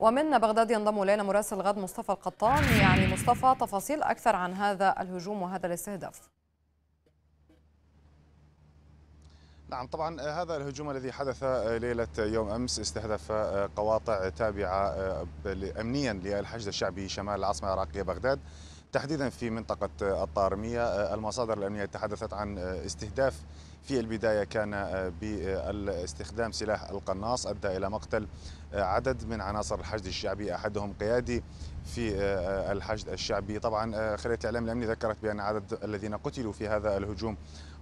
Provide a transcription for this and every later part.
ومن بغداد ينضم الينا مراسل غد مصطفى القطان يعني مصطفى تفاصيل اكثر عن هذا الهجوم وهذا الاستهداف نعم طبعا آه، هذا الهجوم الذي حدث آه، ليلة آه، يوم أمس استهدف قواطع تابعة أمنيا للحشد الشعبي شمال العاصمة العراقية بغداد تحديدا في منطقة الطارمية المصادر الأمنية تحدثت عن استهداف في البداية كان آه، باستخدام سلاح القناص أدى إلى مقتل آه، عدد من عناصر الحشد الشعبي أحدهم قيادي في آه، الحشد الشعبي طبعا خلية الإعلام الأمني ذكرت بأن عدد الذين قتلوا في هذا الهجوم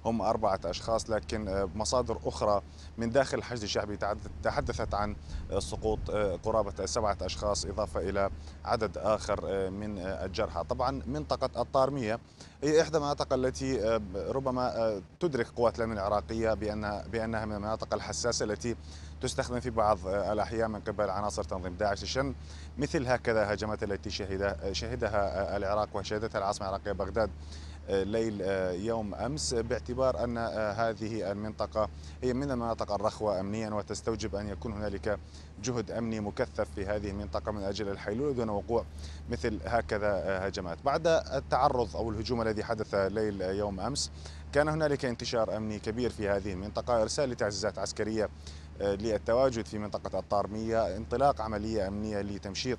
هم أربعة أشخاص لكن مصادر أخرى من داخل الحشد الشعبي تحدثت عن سقوط قرابة سبعة أشخاص إضافة إلى عدد آخر من الجرحى طبعا منطقة الطارمية هي إحدى المناطق التي ربما تدرك قوات الاعلام العراقيه بان بانها من المناطق الحساسه التي تستخدم في بعض الاحيان من قبل عناصر تنظيم داعش لشن مثل هكذا هجمات التي شهدها العراق وشهدتها العاصمه العراقيه بغداد ليل آه، يوم أمس باعتبار أن آه، هذه المنطقة هي من المناطق الرخوة أمنيا وتستوجب أن يكون هنالك جهد أمني مكثف في هذه المنطقة من أجل الحيلولة دون وقوع مثل هكذا آه، هجمات بعد التعرض أو الهجوم الذي حدث ليل يوم أمس كان هنالك انتشار أمني كبير في هذه المنطقة إرسال لتعزيزات عسكرية للتواجد في منطقة الطارمية انطلاق عملية أمنية لتمشيط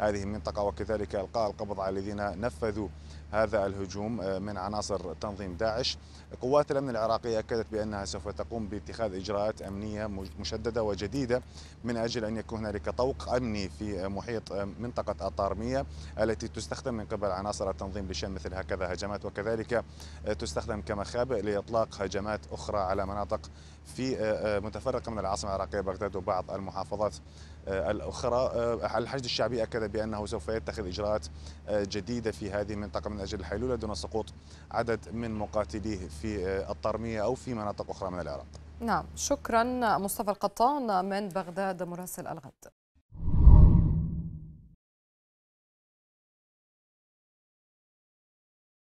هذه المنطقة وكذلك إلقاء القبض على الذين نفذوا هذا الهجوم آه، من عناصر تنظيم داعش قوات الأمن العراقية أكدت بأنها سوف تقوم باتخاذ إجراءات أمنية مشددة وجديدة من أجل أن يكون هنالك طوق أمني في محيط آه، منطقة الطارمية التي تستخدم من قبل عناصر التنظيم لشن مثل هكذا هجمات وكذلك آه، تستخدم كمخابئ لإطلاق هجمات أخرى على مناطق في متفرقة من العاصمة العراقية بغداد وبعض المحافظات الأخرى الحشد الشعبي أكد بأنه سوف يتخذ إجراءات آه، جديدة في هذه المنطقة من أجل الحيلولة دون سقوط عدد من مقاتليه في آه، الطرمية أو في مناطق أخرى من العراق نعم شكرا مصطفى القطان من بغداد مراسل الغد